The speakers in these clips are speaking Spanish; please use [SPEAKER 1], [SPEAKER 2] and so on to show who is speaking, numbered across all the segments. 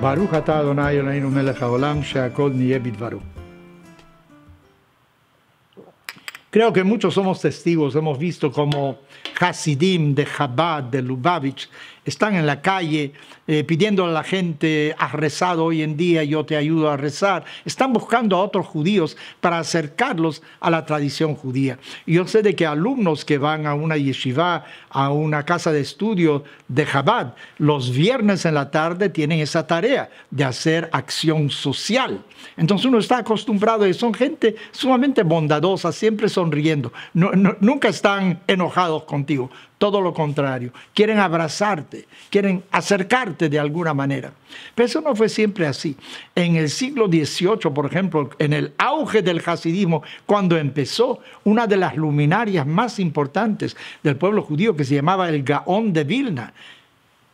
[SPEAKER 1] Baruch atah Adonai Eloheinu melech haolam sheakol Creo que muchos somos testigos, hemos visto cómo Hasidim, de Chabad, de Lubavitch, están en la calle eh, pidiendo a la gente, has rezado hoy en día, yo te ayudo a rezar. Están buscando a otros judíos para acercarlos a la tradición judía. Y yo sé de que alumnos que van a una yeshiva, a una casa de estudio de Chabad, los viernes en la tarde tienen esa tarea de hacer acción social. Entonces uno está acostumbrado y son gente sumamente bondadosa, siempre sonriendo. nunca están enojados contigo todo lo contrario, quieren abrazarte, quieren acercarte de alguna manera. Pero eso no fue siempre así. En el siglo XVIII, por ejemplo, en el auge del hasidismo, cuando empezó una de las luminarias más importantes del pueblo judío que se llamaba el Gaón de Vilna,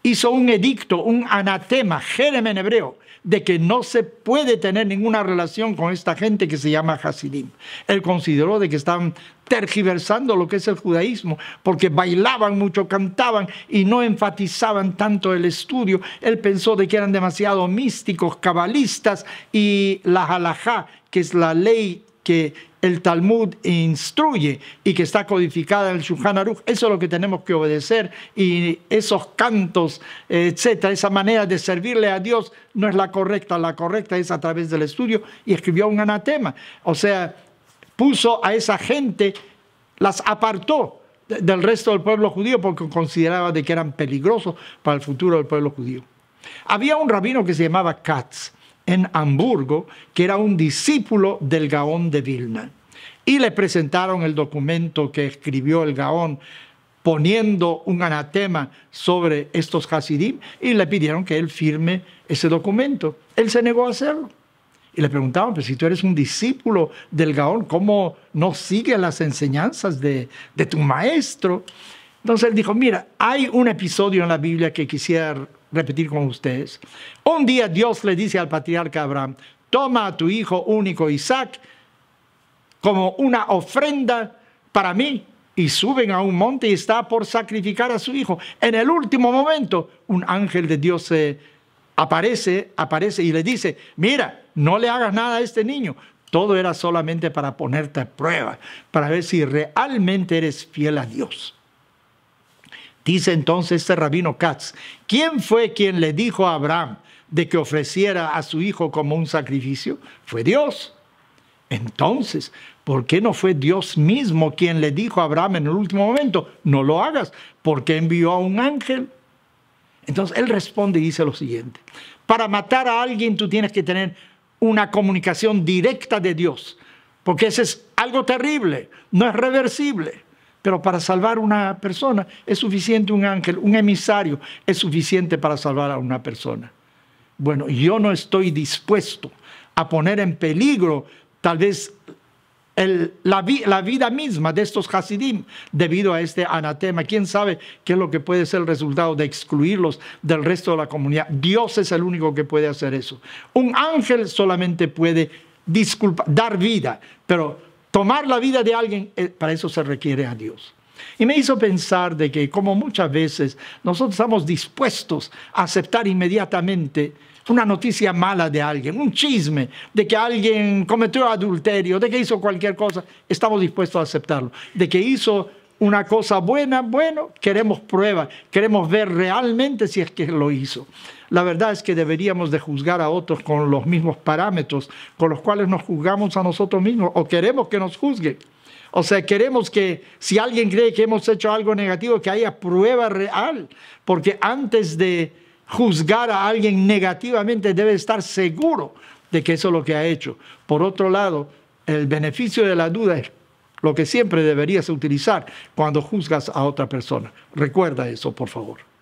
[SPEAKER 1] hizo un edicto, un anatema, jerem en hebreo, de que no se puede tener ninguna relación con esta gente que se llama Hasidim. Él consideró de que estaban tergiversando lo que es el judaísmo, porque bailaban mucho, cantaban y no enfatizaban tanto el estudio. Él pensó de que eran demasiado místicos, cabalistas y la halajá, que es la ley que el Talmud instruye y que está codificada en el Shulchan Aruch, eso es lo que tenemos que obedecer y esos cantos, etcétera, esa manera de servirle a Dios no es la correcta, la correcta es a través del estudio y escribió un anatema, o sea, puso a esa gente, las apartó del resto del pueblo judío porque consideraba de que eran peligrosos para el futuro del pueblo judío. Había un rabino que se llamaba Katz, en Hamburgo, que era un discípulo del Gaón de Vilna. Y le presentaron el documento que escribió el Gaón poniendo un anatema sobre estos Hasidim y le pidieron que él firme ese documento. Él se negó a hacerlo. Y le preguntaban, pues si tú eres un discípulo del Gaón, ¿cómo no sigues las enseñanzas de tu maestro? Entonces él dijo, mira, hay un episodio en la Biblia que quisiera repetir con ustedes. Un día Dios le dice al patriarca Abraham, toma a tu hijo único Isaac como una ofrenda para mí y suben a un monte y está por sacrificar a su hijo. En el último momento, un ángel de Dios se aparece, aparece y le dice, mira, no le hagas nada a este niño. Todo era solamente para ponerte a prueba, para ver si realmente eres fiel a Dios. Dice entonces este rabino Katz, ¿quién fue quien le dijo a Abraham de que ofreciera a su hijo como un sacrificio? Fue Dios. Entonces, ¿por qué no fue Dios mismo quien le dijo a Abraham en el último momento, no lo hagas? porque envió a un ángel? Entonces él responde y dice lo siguiente, para matar a alguien tú tienes que tener una comunicación directa de Dios, porque eso es algo terrible, no es reversible. Pero para salvar una persona es suficiente un ángel, un emisario es suficiente para salvar a una persona. Bueno, yo no estoy dispuesto a poner en peligro tal vez la, vida misma de estos Hasidim debido a este anatema. ¿Quién sabe qué es lo que puede ser el resultado de excluirlos del resto de la comunidad? Dios es el único que puede hacer eso. Un ángel solamente puede dar vida, pero tomar la vida de alguien, eh, para eso se requiere a Dios. Y me hizo pensar de que como muchas veces nosotros estamos dispuestos a aceptar inmediatamente una noticia mala de alguien, un chisme de que alguien cometió adulterio, de que hizo cualquier cosa, estamos dispuestos a aceptarlo, de que hizo una cosa buena, bueno, queremos pruebas, queremos ver realmente si es que lo hizo. La verdad es que deberíamos de juzgar a otros con los mismos parámetros con los cuales nos juzgamos a nosotros mismos o queremos que nos juzguen. O sea, queremos que si alguien cree que hemos hecho algo negativo, que haya prueba real, porque antes de juzgar a alguien negativamente debe estar seguro de que eso es lo que ha hecho. Por otro lado, el beneficio de la duda es lo que siempre deberías utilizar cuando juzgas a otra persona. Recuerda eso, por favor.